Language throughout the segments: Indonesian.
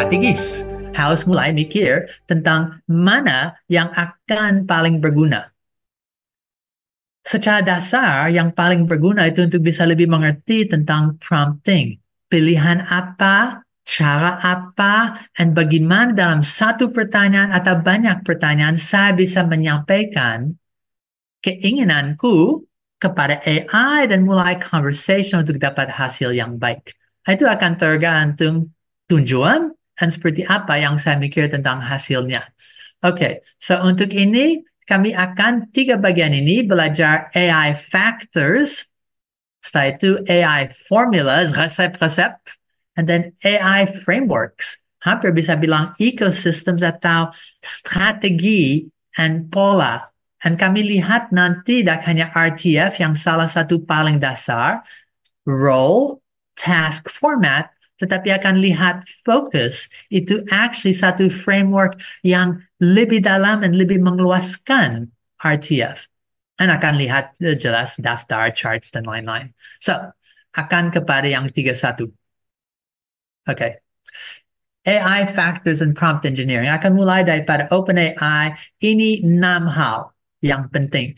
strategis harus mulai mikir tentang mana yang akan paling berguna. Secara dasar, yang paling berguna itu untuk bisa lebih mengerti tentang prompting. Pilihan apa, cara apa, dan bagaimana dalam satu pertanyaan atau banyak pertanyaan saya bisa menyampaikan keinginanku kepada AI dan mulai conversation untuk dapat hasil yang baik. Itu akan tergantung tujuan dan seperti apa yang saya mikir tentang hasilnya. Oke, okay, so untuk ini kami akan tiga bagian ini belajar AI factors, setelah itu AI formulas, resep-resep, and then AI frameworks. Hampir bisa bilang ecosystems atau strategi and pola. Dan kami lihat nanti tidak hanya RTF yang salah satu paling dasar, role, task format, tetapi akan lihat fokus itu actually satu framework yang lebih dalam dan lebih mengluaskan RTF. Dan akan lihat eh, jelas daftar, charts, dan lain-lain. So, akan kepada yang 31. Okay. AI Factors and Prompt Engineering. Akan mulai daripada OpenAI. Ini enam hal yang penting.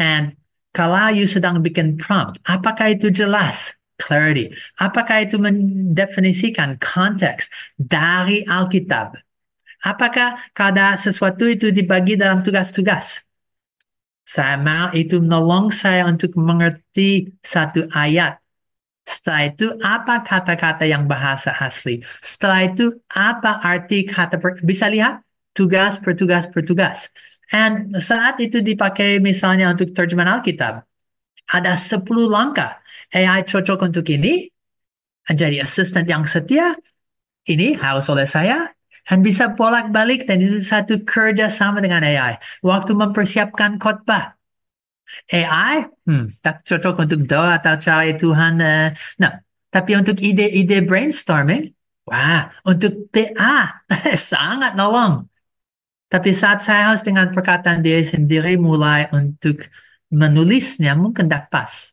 And kalau you sedang bikin prompt, apakah itu jelas? clarity. Apakah itu mendefinisikan konteks dari Alkitab? Apakah kada sesuatu itu dibagi dalam tugas-tugas? Saya mau itu menolong saya untuk mengerti satu ayat. Setelah itu, apa kata-kata yang bahasa asli? Setelah itu, apa arti kata per... Bisa lihat? Tugas per tugas per And saat itu dipakai misalnya untuk terjemahan Alkitab. Ada 10 langkah AI cocok untuk ini, menjadi asisten yang setia, ini harus oleh saya, dan bisa bolak-balik dan itu satu kerja sama dengan AI. Waktu mempersiapkan khotbah, AI hmm, tak cocok untuk doa atau cari Tuhan. Uh, nah, tapi untuk ide-ide brainstorming, wah, untuk PA sangat nolong. Tapi saat saya harus dengan perkataan dia sendiri mulai untuk menulisnya mungkin tak pas.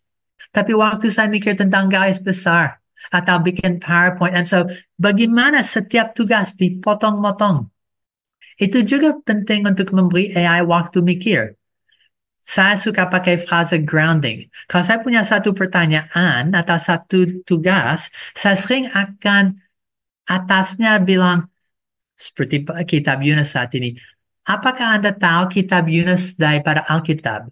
Tapi waktu saya mikir tentang garis besar atau bikin PowerPoint, and so bagaimana setiap tugas dipotong-potong. Itu juga penting untuk memberi AI waktu mikir. Saya suka pakai frase grounding. Kalau saya punya satu pertanyaan atau satu tugas, saya sering akan atasnya bilang, seperti kitab Yunus saat ini, apakah Anda tahu kitab Yunus daripada Alkitab?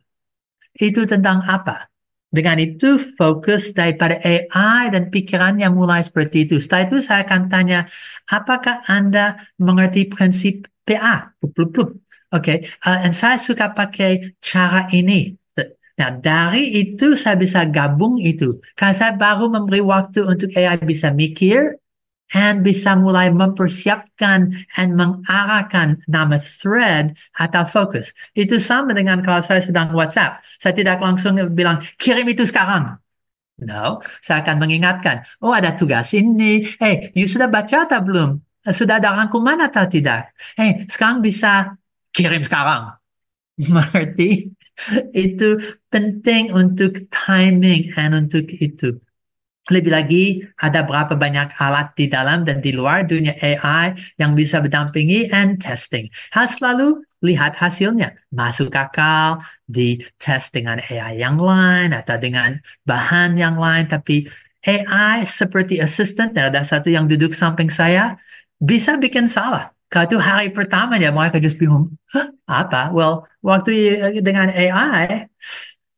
Itu tentang apa? Dengan itu fokus daripada AI dan pikirannya mulai seperti itu. Setelah itu saya akan tanya, apakah Anda mengerti prinsip PA? Oke, okay. uh, dan saya suka pakai cara ini. Nah, dari itu saya bisa gabung itu. Karena saya baru memberi waktu untuk AI bisa mikir, and bisa mulai mempersiapkan and mengarahkan nama thread atau fokus. Itu sama dengan kalau saya sedang WhatsApp. Saya tidak langsung bilang, kirim itu sekarang. No, saya akan mengingatkan, oh ada tugas ini, hey, you sudah baca atau belum? Sudah ada rangkuman atau tidak? Hey, sekarang bisa kirim sekarang. Mengerti? itu penting untuk timing dan untuk itu. Lebih lagi, ada berapa banyak alat di dalam dan di luar dunia AI yang bisa berdampingi and testing. Harus selalu lihat hasilnya. Masuk akal di test dengan AI yang lain atau dengan bahan yang lain. Tapi AI seperti assistant, ada satu yang duduk samping saya, bisa bikin salah. Kalau hari pertama ya mereka just bingung, huh, apa? Well, waktu dengan AI,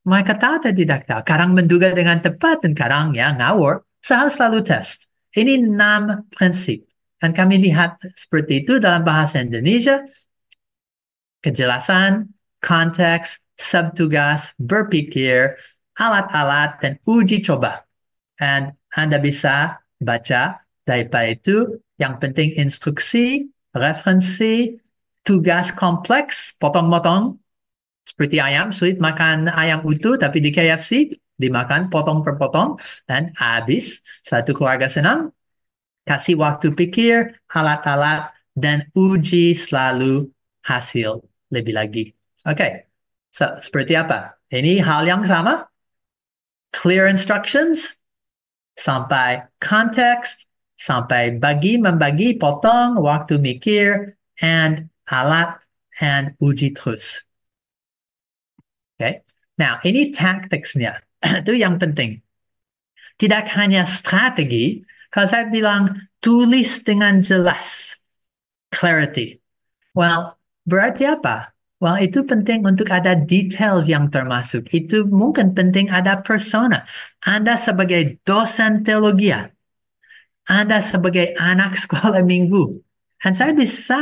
mereka ada didakta, kadang menduga dengan tepat dan kadang ya ngawur. Saya selalu test. Ini enam prinsip. Dan kami lihat seperti itu dalam bahasa Indonesia. Kejelasan, konteks, subtugas, berpikir, alat-alat, dan uji coba. And Anda bisa baca daripada itu. Yang penting instruksi, referensi, tugas kompleks, potong-potong, seperti ayam, sulit makan ayam utuh, tapi di KFC dimakan potong per potong dan habis. Satu keluarga senang, kasih waktu pikir, alat-alat, dan uji selalu hasil lebih lagi. Oke, okay. so, seperti apa? Ini hal yang sama. Clear instructions, sampai context sampai bagi, membagi, potong, waktu mikir, and alat, and uji terus. Okay? Nah, ini taktiknya Itu yang penting. Tidak hanya strategi, kalau saya bilang tulis dengan jelas, clarity. Well, berarti apa? Well, itu penting untuk ada details yang termasuk. Itu mungkin penting ada persona. Anda sebagai dosen teologi, Anda sebagai anak sekolah minggu. Dan saya bisa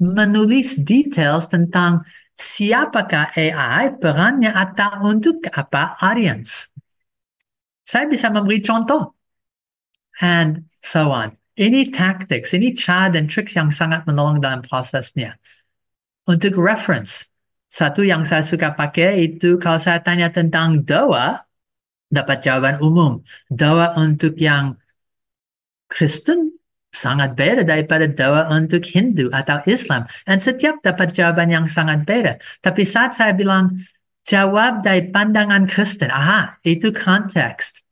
menulis details tentang siapakah AI, perannya atau untuk apa audience. Saya bisa memberi contoh. And so on. Ini tactics, ini cara dan trik yang sangat menolong dalam prosesnya. Untuk reference, satu yang saya suka pakai itu kalau saya tanya tentang doa, dapat jawaban umum. Doa untuk yang Kristen sangat beda daripada doa untuk Hindu atau Islam. Dan setiap dapat jawaban yang sangat beda. Tapi saat saya bilang jawab dari pandangan Kristen, aha, itu konteks.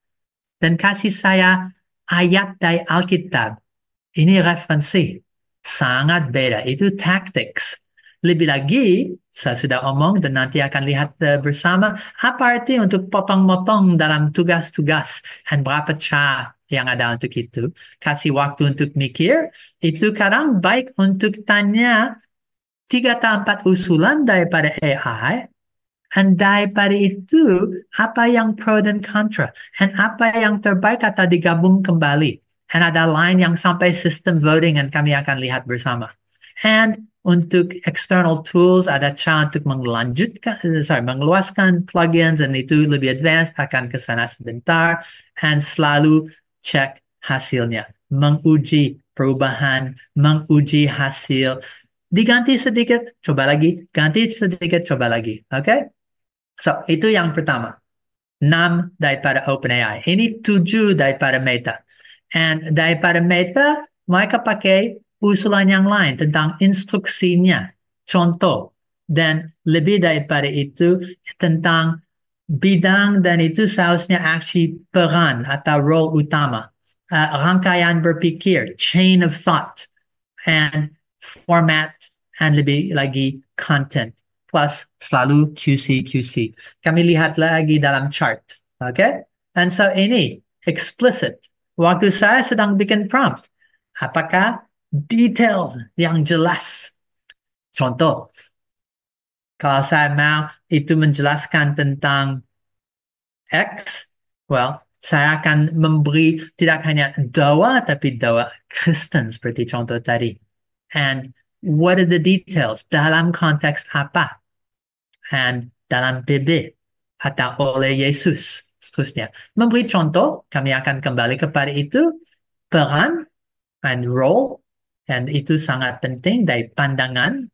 Dan kasih saya ayat dari Alkitab. Ini referensi. Sangat beda. Itu tactics. Lebih lagi, saya sudah omong dan nanti akan lihat eh, bersama apa arti untuk potong-potong dalam tugas-tugas dan berapa cara yang ada untuk itu. Kasih waktu untuk mikir. Itu kadang baik untuk tanya tiga atau empat usulan daripada AI. dan daripada itu, apa yang pro dan kontra? dan apa yang terbaik atau digabung kembali? Dan ada lain yang sampai sistem voting dan kami akan lihat bersama. And untuk external tools ada cara untuk melanjutkan eh, sorry mengeluaskan plugins dan itu lebih advance akan ke sana sebentar and selalu cek hasilnya, menguji perubahan, menguji hasil, diganti sedikit, coba lagi, ganti sedikit, coba lagi. Oke? Okay? So, itu yang pertama. 6 daripada OpenAI. Ini 7 daripada Meta. And daripada Meta, mereka pakai usulan yang lain tentang instruksinya. Contoh. Dan lebih daripada itu, tentang bidang dan itu seharusnya actually peran atau role utama. Uh, rangkaian berpikir, chain of thought, and format, and lebih lagi content. Plus selalu QC, QC. Kami lihat lagi dalam chart. Okay? And so ini, explicit. Waktu saya sedang bikin prompt, apakah detail yang jelas? Contoh, Kalau saya mau itu menjelaskan tentang X, well, saya akan memberi tidak hanya doa, tapi doa Kristen seperti contoh tadi. And what are the details? Dalam konteks apa? And dalam PB atau oleh Yesus seterusnya. Memberi contoh, kami akan kembali kepada itu, peran and role, and itu sangat penting dari pandangan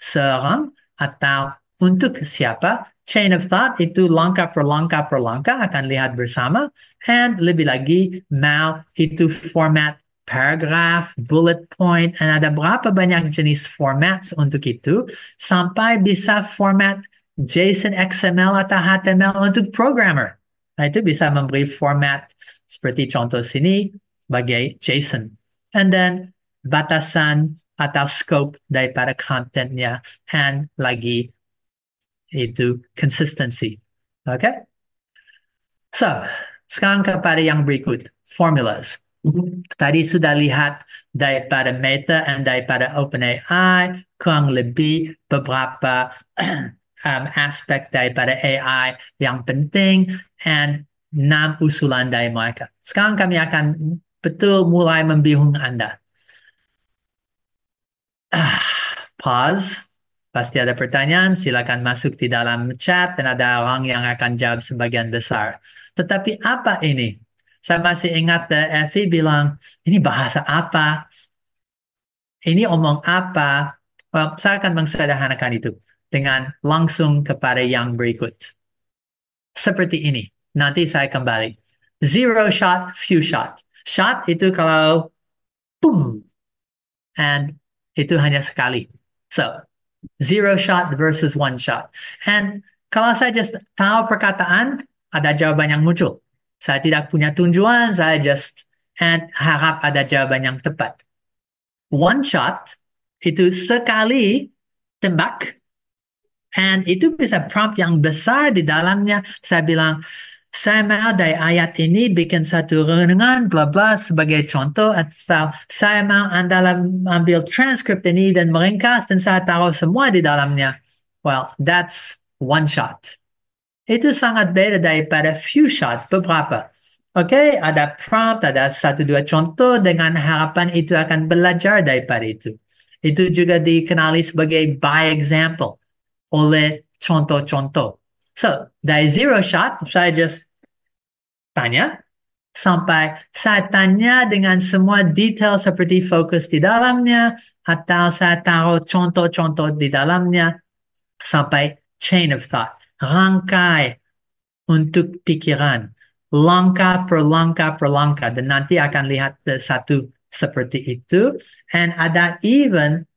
seorang atau untuk siapa. Chain of thought itu langkah per langkah per langkah akan lihat bersama. And lebih lagi mau itu format paragraph, bullet point, dan ada berapa banyak jenis format untuk itu sampai bisa format JSON, XML, atau HTML untuk programmer. Nah, itu bisa memberi format seperti contoh sini sebagai JSON. And then batasan atau scope daripada kontennya and lagi itu consistency. Okay? So, sekarang kepada yang berikut, formulas. Tadi sudah lihat daripada Meta and daripada OpenAI, kurang lebih beberapa um, aspek daripada AI yang penting, and enam usulan dari mereka. Sekarang kami akan betul mulai membingungkan Anda. Pause. Pasti ada pertanyaan, silakan masuk di dalam chat dan ada orang yang akan jawab sebagian besar. Tetapi apa ini? Saya masih ingat Evi bilang, ini bahasa apa? Ini omong apa? Well, saya akan mengsederhanakan itu dengan langsung kepada yang berikut. Seperti ini. Nanti saya kembali. Zero shot, few shot. Shot itu kalau boom and itu hanya sekali. So, zero shot versus one shot. And kalau saya just tahu perkataan, ada jawaban yang muncul. Saya tidak punya tujuan, saya just and harap ada jawaban yang tepat. One shot itu sekali tembak and itu bisa prompt yang besar di dalamnya. Saya bilang saya mau dari ayat ini bikin satu renungan bla bla sebagai contoh atau saya mau anda ambil transkrip ini dan meringkas dan saya taruh semua di dalamnya. Well, that's one shot. Itu sangat beda daripada few shot, beberapa. Oke, okay, ada prompt, ada satu dua contoh dengan harapan itu akan belajar daripada itu. Itu juga dikenali sebagai by example oleh contoh-contoh. So, dari zero shot, saya just tanya, sampai saya tanya dengan semua detail seperti fokus di dalamnya, atau saya taruh contoh-contoh di dalamnya, sampai chain of thought, rangkai untuk pikiran, langkah per langkah per langkah, dan nanti akan lihat satu seperti itu. And ada even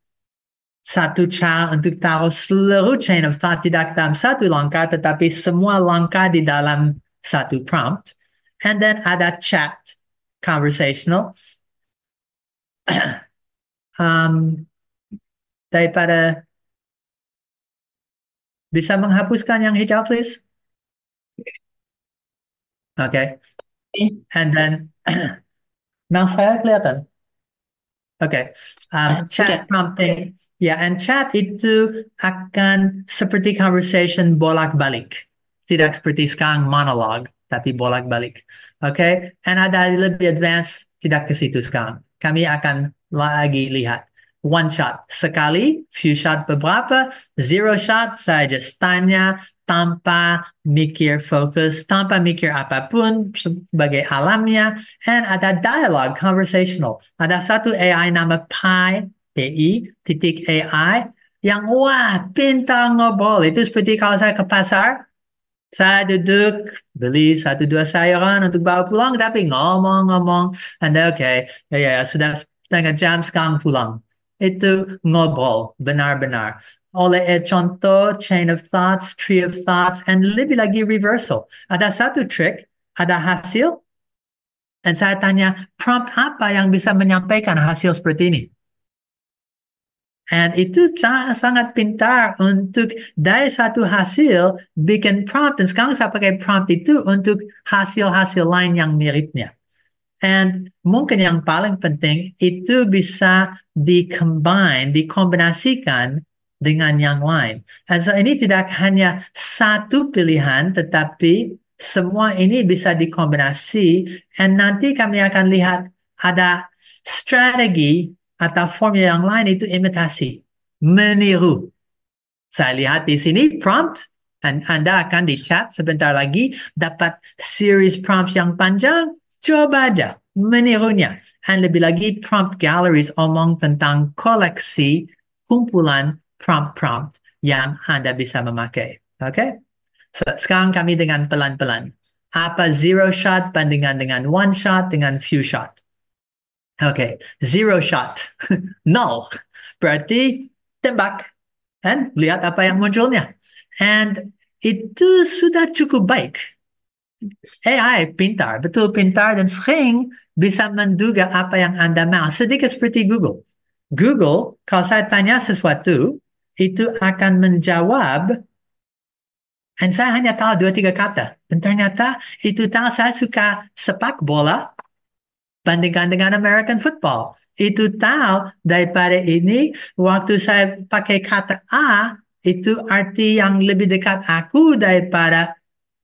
satu cara untuk taruh seluruh chain of thought tidak dalam satu langkah, tetapi semua langkah di dalam satu prompt. And then ada chat conversational. um, daripada bisa menghapuskan yang hijau, please? Oke. Okay. And then, nah saya kelihatan. Oke, okay. um, chat something, ya, and chat itu akan seperti conversation bolak-balik, tidak seperti sekarang monolog, tapi bolak-balik. Oke, okay? and ada lebih advance tidak ke situ sekarang. Kami akan lagi lihat one shot sekali, few shot beberapa, zero shot saya just tanya, tanpa mikir fokus, tanpa mikir apapun sebagai alamnya. And ada dialog conversational. Ada satu AI nama Pi, PI, titik AI, yang wah pintar ngobrol. Itu seperti kalau saya ke pasar, saya duduk beli satu dua sayuran untuk bawa pulang tapi ngomong-ngomong anda oke okay. Ya, ya, ya sudah setengah jam sekarang pulang itu ngobrol benar-benar oleh contoh chain of thoughts, tree of thoughts, and lebih lagi reversal. Ada satu trick, ada hasil, dan saya tanya prompt apa yang bisa menyampaikan hasil seperti ini. And itu sangat pintar untuk dari satu hasil bikin prompt. Dan sekarang saya pakai prompt itu untuk hasil-hasil lain yang miripnya. And mungkin yang paling penting itu bisa di dikombinasikan dengan yang lain. So ini tidak hanya satu pilihan, tetapi semua ini bisa dikombinasi. Dan nanti kami akan lihat ada strategi atau formula yang lain itu imitasi, meniru. Saya lihat di sini prompt, dan Anda akan di chat sebentar lagi dapat series prompt yang panjang, coba aja menirunya. Dan lebih lagi prompt galleries omong tentang koleksi kumpulan prompt-prompt yang Anda bisa memakai. Oke? Okay? So, sekarang kami dengan pelan-pelan. Apa zero shot bandingan dengan one shot dengan few shot? Oke, okay. zero shot. Nol. Berarti tembak. and lihat apa yang munculnya. And itu sudah cukup baik. AI pintar, betul pintar dan sering bisa menduga apa yang Anda mau. Sedikit seperti Google. Google, kalau saya tanya sesuatu, itu akan menjawab dan saya hanya tahu dua tiga kata. Dan ternyata itu tahu saya suka sepak bola bandingkan dengan American football. Itu tahu daripada ini waktu saya pakai kata A itu arti yang lebih dekat aku daripada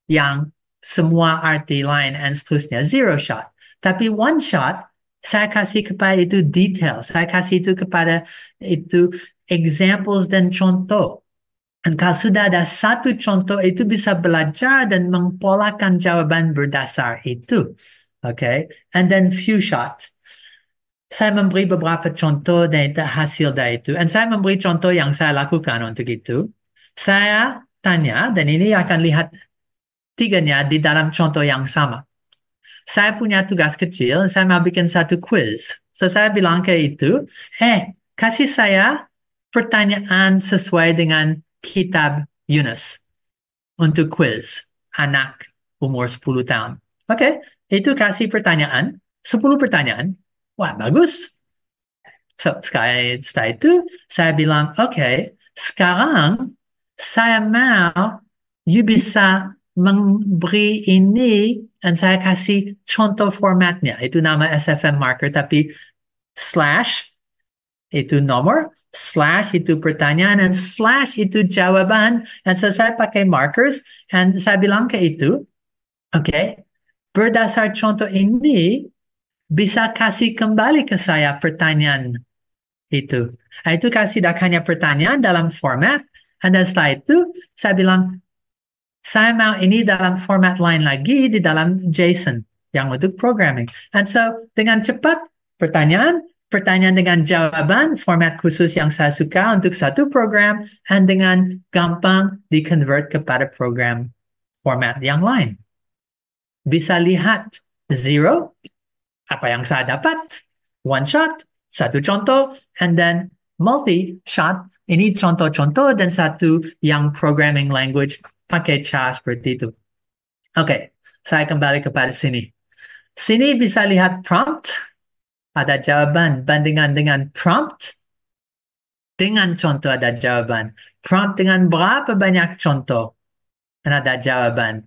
yang semua arti lain dan seterusnya zero shot. Tapi one shot saya kasih kepada itu detail. Saya kasih itu kepada itu examples dan contoh. Dan kalau sudah ada satu contoh itu bisa belajar dan mengpolakan jawaban berdasar itu. Okay. And then few shot. Saya memberi beberapa contoh dan hasil dari itu. Dan saya memberi contoh yang saya lakukan untuk itu. Saya tanya, dan ini akan lihat tiganya di dalam contoh yang sama saya punya tugas kecil, saya mau bikin satu quiz. So, saya bilang ke itu, eh, kasih saya pertanyaan sesuai dengan kitab Yunus untuk quiz anak umur 10 tahun. Oke, okay, itu kasih pertanyaan, 10 pertanyaan. Wah, bagus. So, sekali setelah itu, saya bilang, oke, okay, sekarang saya mau you bisa memberi ini dan saya kasih contoh formatnya itu nama SFM marker tapi slash itu nomor slash itu pertanyaan dan slash itu jawaban dan so saya pakai markers dan saya bilang ke itu oke okay, berdasar contoh ini bisa kasih kembali ke saya pertanyaan itu nah, itu kasih dah hanya pertanyaan dalam format dan setelah itu saya bilang saya mau ini dalam format lain lagi di dalam JSON yang untuk programming. And so dengan cepat pertanyaan, pertanyaan dengan jawaban, format khusus yang saya suka untuk satu program, dan dengan gampang di-convert kepada program format yang lain. Bisa lihat zero, apa yang saya dapat, one shot, satu contoh, and then multi shot, ini contoh-contoh dan satu yang programming language pakai charge seperti itu. Oke, okay, saya kembali kepada sini. Sini bisa lihat prompt. Ada jawaban bandingan dengan prompt. Dengan contoh ada jawaban. Prompt dengan berapa banyak contoh. Dan ada jawaban.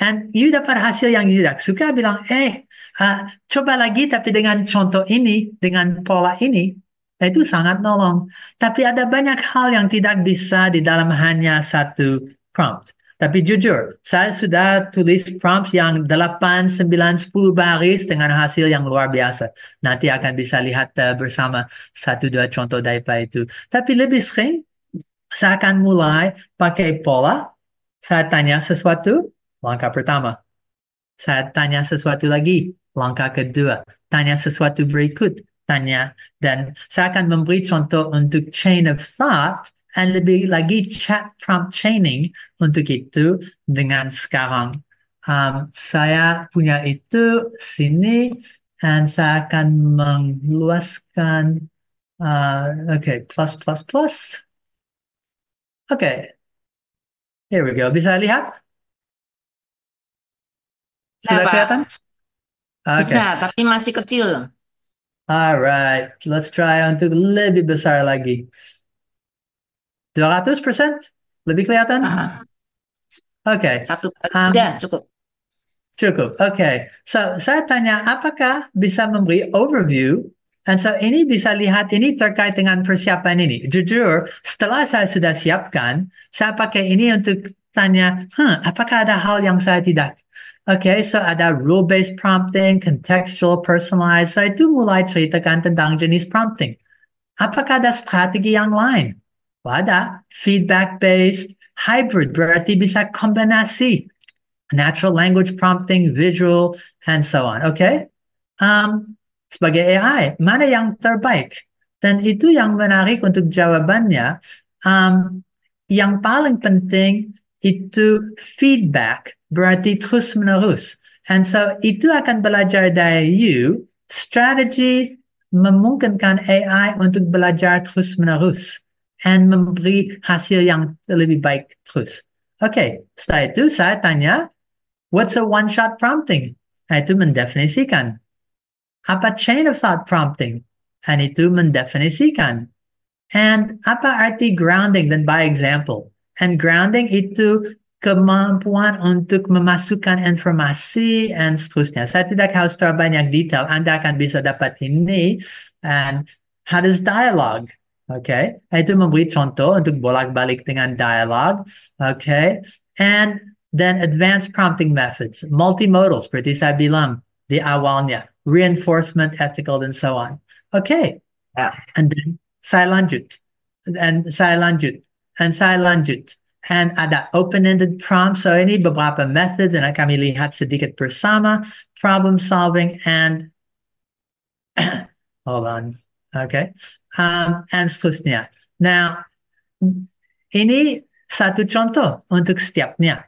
And you dapat hasil yang tidak suka bilang, eh, uh, coba lagi tapi dengan contoh ini, dengan pola ini, itu sangat nolong. Tapi ada banyak hal yang tidak bisa di dalam hanya satu prompt. Tapi jujur, saya sudah tulis prompt yang 8, 9, 10 baris dengan hasil yang luar biasa. Nanti akan bisa lihat eh, bersama satu dua contoh daripada itu. Tapi lebih sering, saya akan mulai pakai pola. Saya tanya sesuatu, langkah pertama. Saya tanya sesuatu lagi, langkah kedua. Tanya sesuatu berikut, tanya. Dan saya akan memberi contoh untuk chain of thought And lebih lagi chat prompt training untuk itu dengan sekarang. Um, saya punya itu sini dan saya akan meluaskan uh, oke okay, plus plus plus oke okay. here we go bisa lihat sudah kelihatan okay. bisa tapi masih kecil alright let's try untuk lebih besar lagi 200 Lebih kelihatan? Uh, Oke. Okay. Satu um, cukup. Cukup. Oke. Okay. So saya tanya, apakah bisa memberi overview? Dan so ini bisa lihat ini terkait dengan persiapan ini. Jujur, setelah saya sudah siapkan, saya pakai ini untuk tanya, hmm, apakah ada hal yang saya tidak? Oke, okay, so ada rule-based prompting, contextual, personalized. Saya itu mulai ceritakan tentang jenis prompting. Apakah ada strategi yang lain? Wadah, feedback-based hybrid berarti bisa kombinasi natural language prompting, visual, and so on. Oke, okay? um, sebagai AI mana yang terbaik? Dan itu yang menarik untuk jawabannya. Um, yang paling penting itu feedback berarti terus menerus. And so itu akan belajar dari you. Strategy memungkinkan AI untuk belajar terus menerus and memberi hasil yang lebih baik terus. Oke, okay. setelah itu saya tanya, what's a one-shot prompting? Nah, itu mendefinisikan. Apa chain of thought prompting? Dan nah, itu mendefinisikan. And apa arti grounding dan by example? And grounding itu kemampuan untuk memasukkan informasi dan seterusnya. Saya tidak harus terlalu banyak detail. Anda akan bisa dapat ini. And how does dialogue? Okay. Itu memberi contoh untuk bolak-balik dengan dialog. Okay. And then advanced prompting methods, multimodals. seperti bilam the di awalnya, reinforcement, ethical, and so on. Okay. Yeah. And then saya And saya And saya And ada open-ended prompts. So ini beberapa methods yang kami lihat sedikit bersama. Problem solving and hold on. Okay. um, dan seterusnya. Nah, ini satu contoh untuk setiapnya.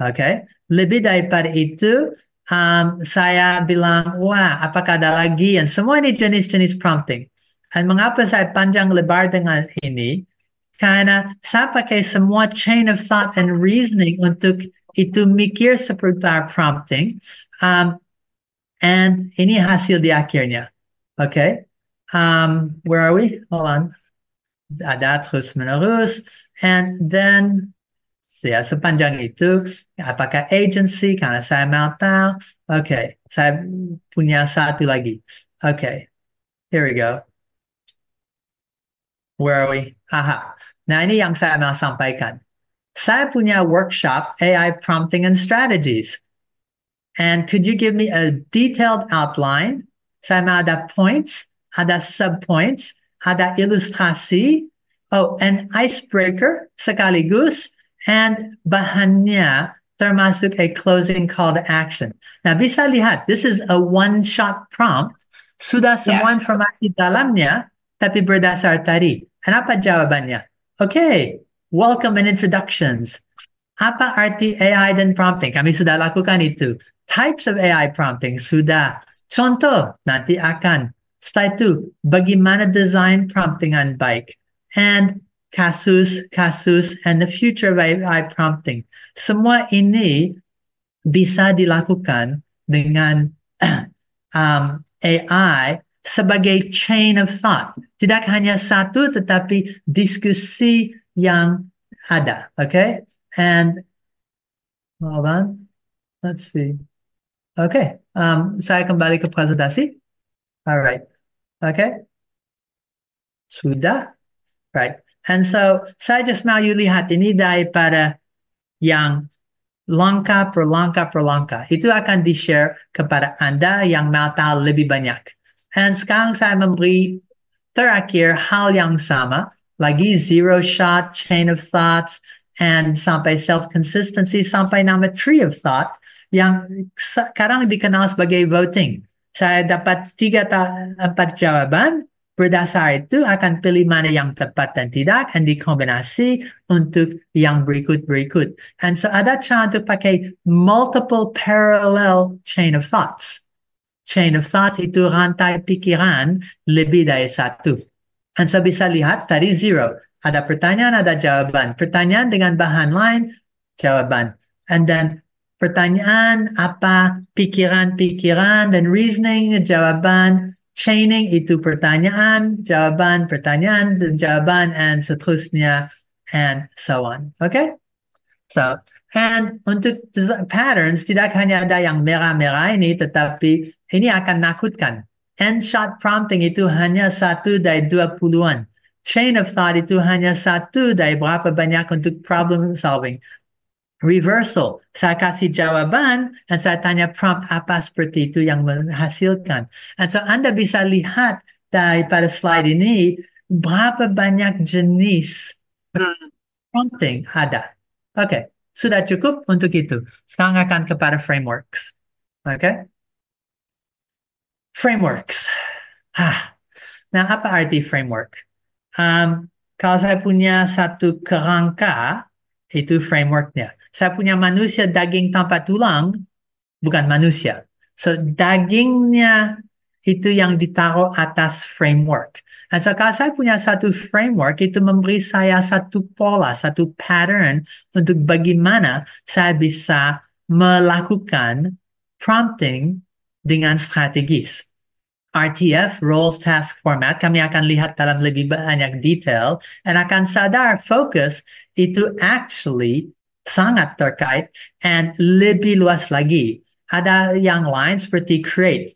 Okay. Lebih daripada itu, um, saya bilang, wah, apakah ada lagi? Dan semua ini jenis-jenis prompting. Dan mengapa saya panjang lebar dengan ini? Karena saya pakai semua chain of thought and reasoning untuk itu mikir seputar prompting. Um, and ini hasil di akhirnya. Okay. um, where are we? Hold on. Datrus menorus. And then, ya sepanjang itu, apakah agency karena saya mau tahu. Okay, saya punya satu lagi. Okay, here we go. Where are we? Haha. Nah ini yang saya mau sampaikan. Saya punya workshop AI Prompting and Strategies. And could you give me a detailed outline? Saya mau ada points ada subpoints, ada ilustrasi, oh, an icebreaker sekaligus, and bahannya termasuk a closing call to action. Nah, bisa lihat, this is a one-shot prompt. Sudah semua yes. informasi dalamnya, tapi berdasar tadi. Kenapa apa jawabannya? Oke, okay, welcome and introductions. Apa arti AI dan prompting? Kami sudah lakukan itu. Types of AI prompting sudah. Contoh nanti akan satu bagaimana design prompting on bike and kasus, kasus, and the future of AI prompting. Semua ini bisa dilakukan dengan um, AI sebagai chain of thought. Tidak hanya satu, tetapi diskusi yang ada. Okay, and hold on, let's see. Okay, um, saya kembali ke presentasi. All right. Okay? Sudah? Right. And so saya just mau lihat ini daripada yang langkah per langkah per langkah. Itu akan di-share kepada Anda yang mau tahu lebih banyak. Dan sekarang saya memberi terakhir hal yang sama. Lagi zero shot, chain of thoughts, and sampai self-consistency, sampai nama tree of thought yang sekarang dikenal sebagai voting. Saya dapat tiga empat jawaban. Berdasar itu akan pilih mana yang tepat dan tidak dan dikombinasi untuk yang berikut-berikut. Dan so ada cara untuk pakai multiple parallel chain of thoughts. Chain of thoughts itu rantai pikiran lebih dari satu. Dan so bisa lihat tadi zero. Ada pertanyaan, ada jawaban. Pertanyaan dengan bahan lain, jawaban. And then pertanyaan apa pikiran-pikiran dan reasoning jawaban chaining itu pertanyaan jawaban pertanyaan dan jawaban and seterusnya and so on oke okay? so and untuk patterns tidak hanya ada yang merah-merah ini tetapi ini akan nakutkan end shot prompting itu hanya satu dari dua puluhan chain of thought itu hanya satu dari berapa banyak untuk problem solving reversal. Saya kasih jawaban dan saya tanya prompt apa seperti itu yang menghasilkan. Dan so Anda bisa lihat daripada slide ini berapa banyak jenis prompting ada. Oke, okay. sudah cukup untuk itu. Sekarang akan kepada frameworks. Oke. Okay? Frameworks. Ah. Nah, apa arti framework? Um, kalau saya punya satu kerangka, itu frameworknya saya punya manusia daging tanpa tulang, bukan manusia. So dagingnya itu yang ditaruh atas framework. Dan so, kalau saya punya satu framework, itu memberi saya satu pola, satu pattern untuk bagaimana saya bisa melakukan prompting dengan strategis. RTF, Roles Task Format, kami akan lihat dalam lebih banyak detail dan akan sadar fokus itu actually sangat terkait and lebih luas lagi. Ada yang lain seperti create.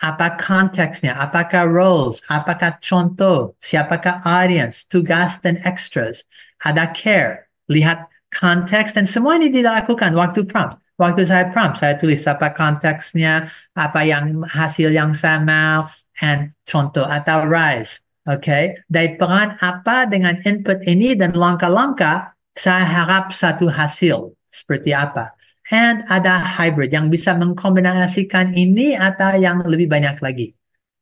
Apa konteksnya? Apakah roles? Apakah contoh? Siapakah audience? Tugas dan extras? Ada care. Lihat konteks dan semua ini dilakukan waktu prompt. Waktu saya prompt, saya tulis apa konteksnya, apa yang hasil yang saya mau, and contoh atau rise. Oke, okay? dari peran apa dengan input ini dan langkah-langkah saya harap satu hasil seperti apa. And ada hybrid yang bisa mengkombinasikan ini atau yang lebih banyak lagi.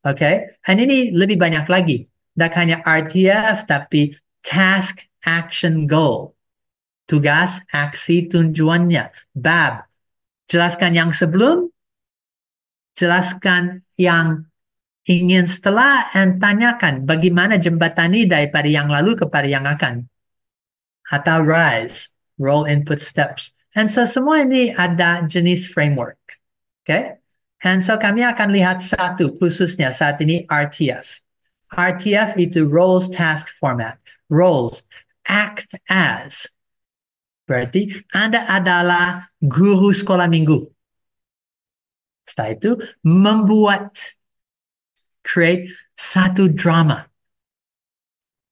Oke, okay? and ini lebih banyak lagi. Tidak hanya RTF, tapi task, action, goal. Tugas, aksi, tujuannya. Bab, jelaskan yang sebelum, jelaskan yang ingin setelah, and tanyakan bagaimana jembatani daripada yang lalu kepada yang akan atau RISE, Role Input Steps. And so semua ini ada jenis framework. Oke? Okay? And so kami akan lihat satu khususnya saat ini RTF. RTF itu Roles Task Format. Roles, act as. Berarti Anda adalah guru sekolah minggu. Setelah itu, membuat, create satu drama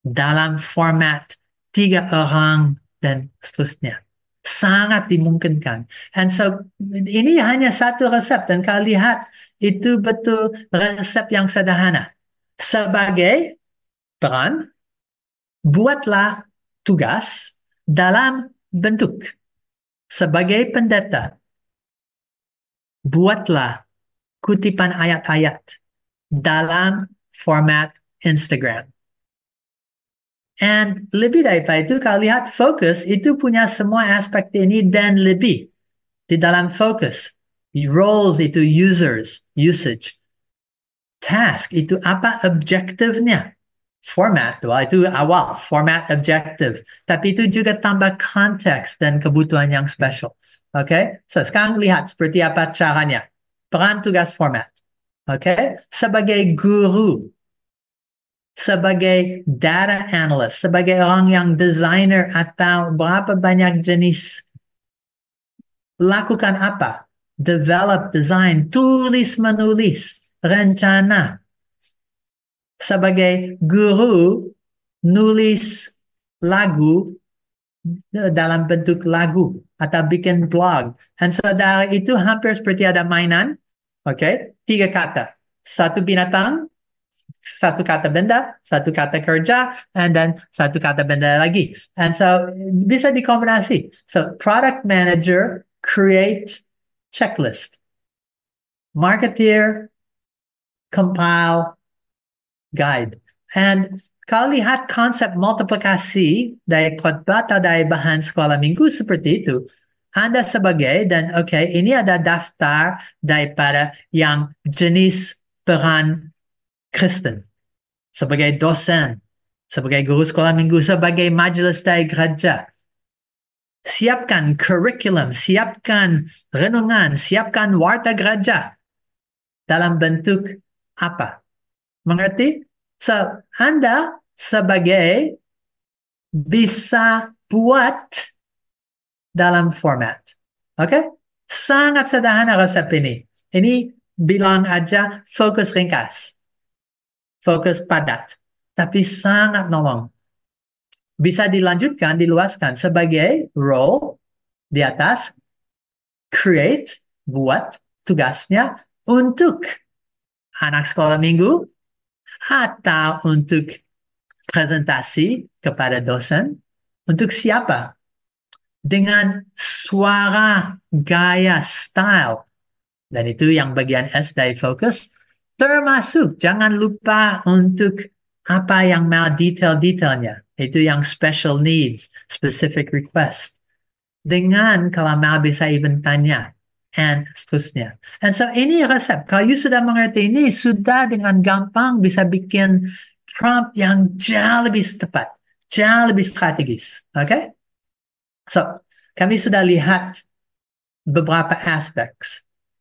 dalam format tiga orang, dan seterusnya. Sangat dimungkinkan. And so, ini hanya satu resep dan kalau lihat itu betul resep yang sederhana. Sebagai peran, buatlah tugas dalam bentuk. Sebagai pendeta, buatlah kutipan ayat-ayat dalam format Instagram. And lebih daripada itu, kalau lihat fokus itu punya semua aspek ini dan lebih di dalam fokus. Roles itu users, usage. Task itu apa objektifnya? Format, itu awal, format objective Tapi itu juga tambah konteks dan kebutuhan yang special. Oke, okay? so sekarang lihat seperti apa caranya. Peran tugas format. Oke, okay? sebagai guru, sebagai data analyst, sebagai orang yang designer atau berapa banyak jenis lakukan apa? Develop, design, tulis menulis, rencana. Sebagai guru, nulis lagu eh, dalam bentuk lagu atau bikin blog. Dan saudara itu hampir seperti ada mainan, oke? Okay? Tiga kata. Satu binatang, satu kata benda, satu kata kerja, and then satu kata benda lagi. And so bisa dikombinasi. So product manager create checklist. Marketeer compile guide. And kalau lihat konsep multiplikasi dari khotbah atau dari bahan sekolah minggu seperti itu, Anda sebagai dan oke okay, ini ada daftar daripada yang jenis peran Kristen, sebagai dosen, sebagai guru sekolah minggu, sebagai majelis dari gereja. Siapkan kurikulum, siapkan renungan, siapkan warta gereja dalam bentuk apa? Mengerti? So, Anda sebagai bisa buat dalam format. Oke? Okay? Sangat sederhana resep ini. Ini bilang aja fokus ringkas fokus padat, tapi sangat nolong. Bisa dilanjutkan, diluaskan sebagai role di atas, create, buat tugasnya untuk anak sekolah minggu atau untuk presentasi kepada dosen. Untuk siapa? Dengan suara, gaya, style. Dan itu yang bagian S dari fokus Termasuk jangan lupa untuk apa yang mau detail-detailnya. Itu yang special needs, specific request. Dengan kalau mau bisa even tanya. And seterusnya. And so ini resep. Kalau you sudah mengerti ini, sudah dengan gampang bisa bikin Trump yang jauh lebih tepat. Jauh lebih strategis. Oke? Okay? So, kami sudah lihat beberapa aspek.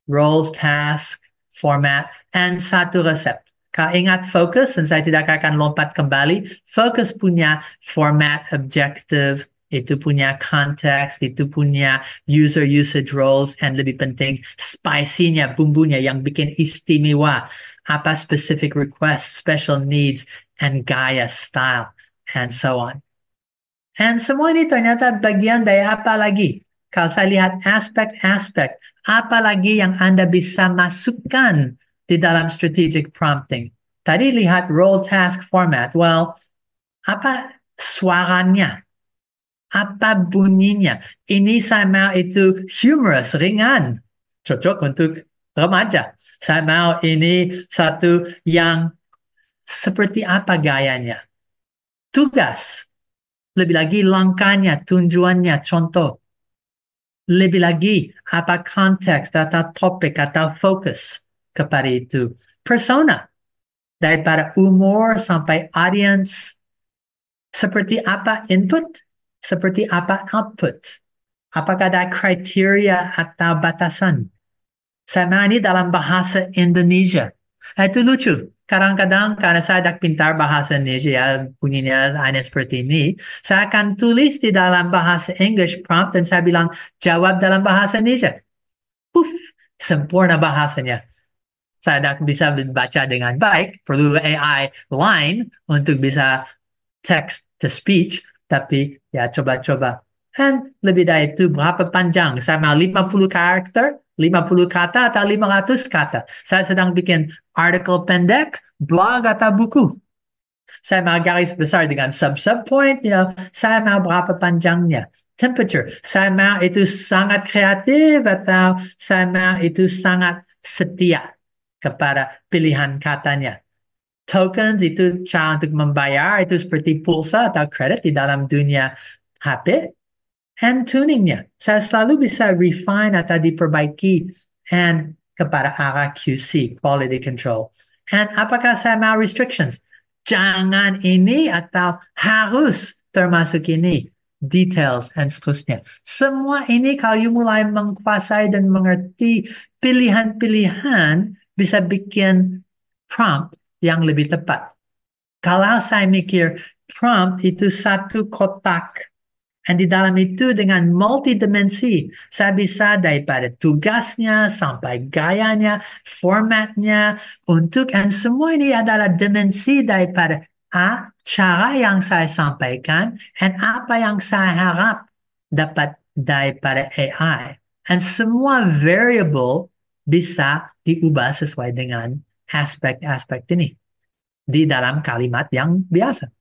Roles, task, format, and satu resep. Kau ingat focus, dan saya tidak akan lompat kembali, focus punya format objective, itu punya konteks, itu punya user usage roles, and lebih penting spicy-nya, bumbunya yang bikin istimewa. Apa specific request, special needs, and gaya style, and so on. And semua ini ternyata bagian dari apa lagi? Kalau saya lihat aspek-aspek apa lagi yang Anda bisa masukkan di dalam strategic prompting. Tadi lihat role task format. Well, apa suaranya? Apa bunyinya? Ini saya mau itu humorous, ringan. Cocok untuk remaja. Saya mau ini satu yang seperti apa gayanya. Tugas. Lebih lagi langkahnya, tujuannya, contoh lebih lagi apa konteks atau topik atau fokus kepada itu. Persona daripada umur sampai audience. Seperti apa input, seperti apa output. Apakah ada kriteria atau batasan? saya ini dalam bahasa Indonesia. Itu lucu. Kadang-kadang karena saya tidak pintar bahasa Indonesia, punya ya, hanya seperti ini, saya akan tulis di dalam bahasa English prompt dan saya bilang, jawab dalam bahasa Indonesia. Puff, sempurna bahasanya. Saya tidak bisa baca dengan baik, perlu AI line untuk bisa text to speech, tapi ya coba-coba. Dan lebih dari itu, berapa panjang? Saya mau 50 karakter, 50 kata atau 500 kata. Saya sedang bikin artikel pendek, blog atau buku. Saya mau garis besar dengan sub-sub point, you know. saya mau berapa panjangnya. Temperature, saya mau itu sangat kreatif atau saya mau itu sangat setia kepada pilihan katanya. Tokens itu cara untuk membayar, itu seperti pulsa atau kredit di dalam dunia HP and tuningnya. Saya selalu bisa refine atau diperbaiki and kepada arah QC, quality control. And apakah saya mau restrictions? Jangan ini atau harus termasuk ini. Details and seterusnya. Semua ini kalau you mulai menguasai dan mengerti pilihan-pilihan bisa bikin prompt yang lebih tepat. Kalau saya mikir prompt itu satu kotak dan di dalam itu dengan multidimensi, saya bisa daripada tugasnya sampai gayanya, formatnya, untuk dan semua ini adalah dimensi daripada A, cara yang saya sampaikan, dan apa yang saya harap dapat daripada AI. Dan semua variable bisa diubah sesuai dengan aspek-aspek ini di dalam kalimat yang biasa.